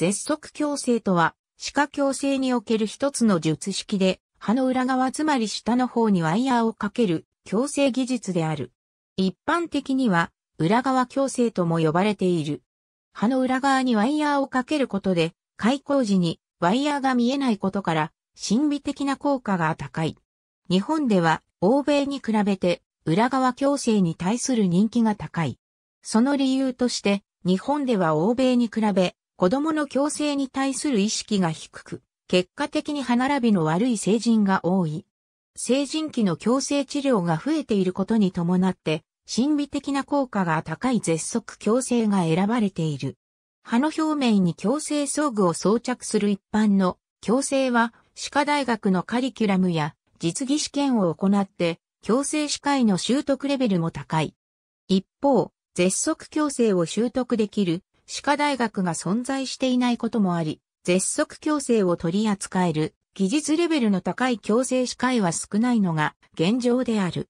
絶足矯正とは、歯科矯正における一つの術式で、歯の裏側つまり下の方にワイヤーをかける矯正技術である。一般的には、裏側矯正とも呼ばれている。歯の裏側にワイヤーをかけることで、開口時にワイヤーが見えないことから、心理的な効果が高い。日本では、欧米に比べて、裏側矯正に対する人気が高い。その理由として、日本では欧米に比べ、子供の強制に対する意識が低く、結果的に歯並びの悪い成人が多い。成人期の強制治療が増えていることに伴って、心理的な効果が高い絶足矯正が選ばれている。歯の表面に矯正装具を装着する一般の矯正は、歯科大学のカリキュラムや実技試験を行って、矯正歯科医の習得レベルも高い。一方、絶足矯正を習得できる歯科大学が存在していないこともあり、絶足矯正を取り扱える技術レベルの高い矯正歯科医は少ないのが現状である。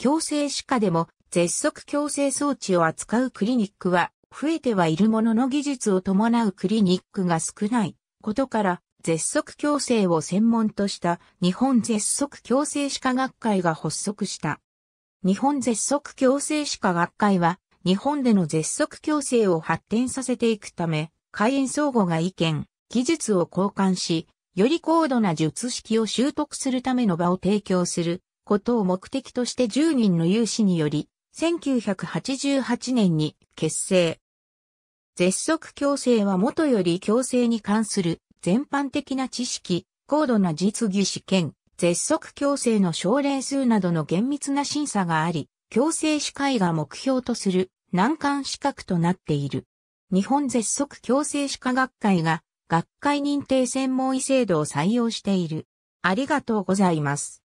矯正歯科でも絶足矯正装置を扱うクリニックは増えてはいるものの技術を伴うクリニックが少ないことから絶足矯正を専門とした日本絶足矯正歯科学会が発足した。日本絶足矯正歯科学会は日本での絶足共生を発展させていくため、開員相互が意見、技術を交換し、より高度な術式を習得するための場を提供することを目的として10人の有志により、1988年に結成。絶足共生は元より共生に関する全般的な知識、高度な実技試験、絶足共生の症例数などの厳密な審査があり、強制歯科医が目標とする難関資格となっている。日本絶足強制歯科学会が学会認定専門医制度を採用している。ありがとうございます。